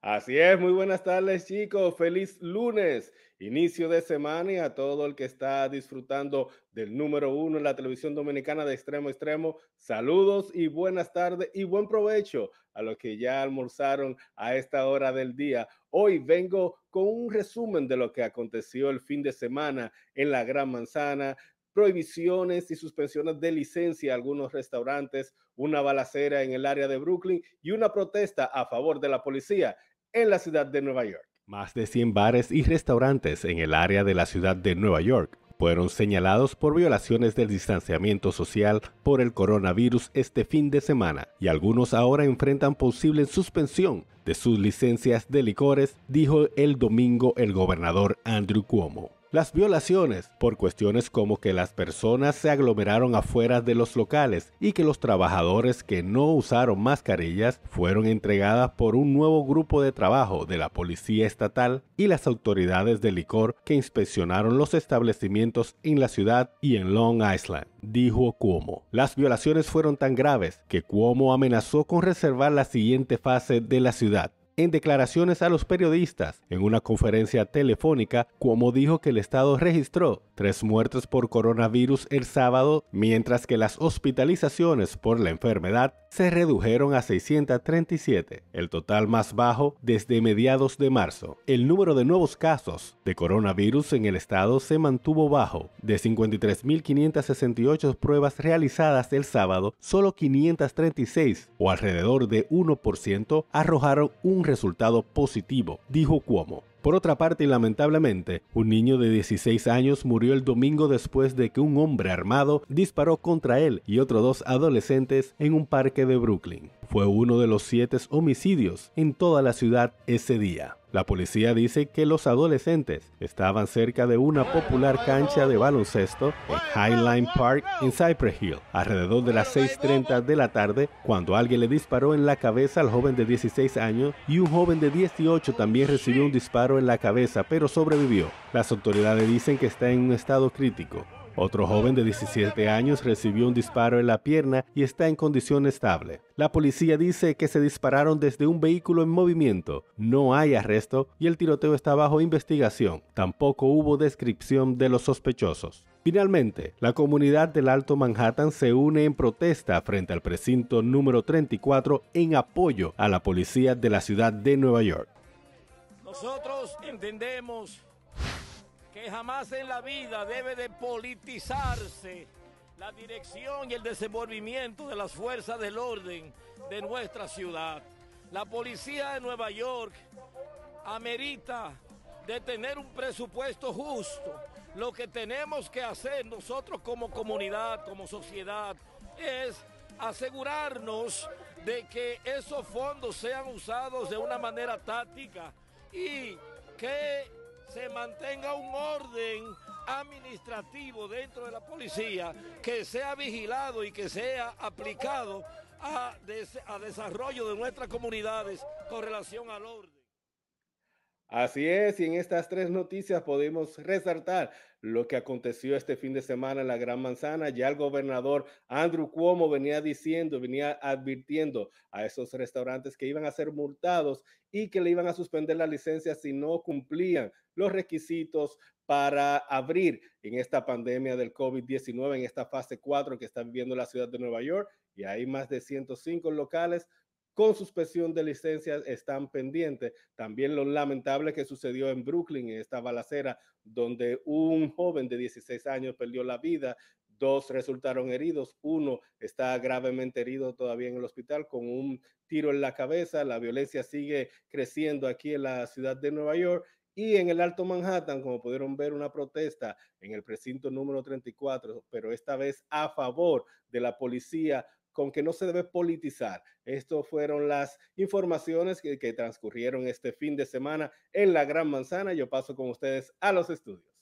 Así es, muy buenas tardes chicos, feliz lunes, inicio de semana y a todo el que está disfrutando del número uno en la televisión dominicana de extremo a extremo, saludos y buenas tardes y buen provecho a los que ya almorzaron a esta hora del día. Hoy vengo con un resumen de lo que aconteció el fin de semana en la Gran Manzana, prohibiciones y suspensiones de licencia a algunos restaurantes, una balacera en el área de Brooklyn y una protesta a favor de la policía en la ciudad de Nueva York. Más de 100 bares y restaurantes en el área de la ciudad de Nueva York fueron señalados por violaciones del distanciamiento social por el coronavirus este fin de semana y algunos ahora enfrentan posible suspensión de sus licencias de licores, dijo el domingo el gobernador Andrew Cuomo. Las violaciones, por cuestiones como que las personas se aglomeraron afuera de los locales y que los trabajadores que no usaron mascarillas fueron entregadas por un nuevo grupo de trabajo de la Policía Estatal y las autoridades de licor que inspeccionaron los establecimientos en la ciudad y en Long Island, dijo Cuomo. Las violaciones fueron tan graves que Cuomo amenazó con reservar la siguiente fase de la ciudad en declaraciones a los periodistas en una conferencia telefónica, como dijo que el estado registró tres muertes por coronavirus el sábado, mientras que las hospitalizaciones por la enfermedad se redujeron a 637, el total más bajo desde mediados de marzo. El número de nuevos casos de coronavirus en el estado se mantuvo bajo, de 53.568 pruebas realizadas el sábado, solo 536 o alrededor de 1% arrojaron un resultado positivo, dijo Cuomo. Por otra parte, lamentablemente, un niño de 16 años murió el domingo después de que un hombre armado disparó contra él y otros dos adolescentes en un parque de Brooklyn fue uno de los siete homicidios en toda la ciudad ese día. La policía dice que los adolescentes estaban cerca de una popular cancha de baloncesto en Highline Park en Cypress Hill alrededor de las 6.30 de la tarde cuando alguien le disparó en la cabeza al joven de 16 años y un joven de 18 también recibió un disparo en la cabeza pero sobrevivió. Las autoridades dicen que está en un estado crítico otro joven de 17 años recibió un disparo en la pierna y está en condición estable. La policía dice que se dispararon desde un vehículo en movimiento. No hay arresto y el tiroteo está bajo investigación. Tampoco hubo descripción de los sospechosos. Finalmente, la comunidad del Alto Manhattan se une en protesta frente al precinto número 34 en apoyo a la policía de la ciudad de Nueva York. Nosotros entendemos jamás en la vida debe de politizarse la dirección y el desenvolvimiento de las fuerzas del orden de nuestra ciudad. La policía de Nueva York amerita de tener un presupuesto justo. Lo que tenemos que hacer nosotros como comunidad, como sociedad, es asegurarnos de que esos fondos sean usados de una manera táctica y que se mantenga un orden administrativo dentro de la policía que sea vigilado y que sea aplicado a, a desarrollo de nuestras comunidades con relación al orden. Así es, y en estas tres noticias podemos resaltar lo que aconteció este fin de semana en la Gran Manzana. Ya el gobernador Andrew Cuomo venía diciendo, venía advirtiendo a esos restaurantes que iban a ser multados y que le iban a suspender la licencia si no cumplían los requisitos para abrir en esta pandemia del COVID-19, en esta fase 4 que está viviendo la ciudad de Nueva York. Y hay más de 105 locales con suspensión de licencias están pendientes. También lo lamentable que sucedió en Brooklyn, en esta balacera, donde un joven de 16 años perdió la vida, dos resultaron heridos, uno está gravemente herido todavía en el hospital con un tiro en la cabeza, la violencia sigue creciendo aquí en la ciudad de Nueva York y en el Alto Manhattan, como pudieron ver, una protesta en el precinto número 34, pero esta vez a favor de la policía con que no se debe politizar. Estas fueron las informaciones que, que transcurrieron este fin de semana en la Gran Manzana. Yo paso con ustedes a los estudios.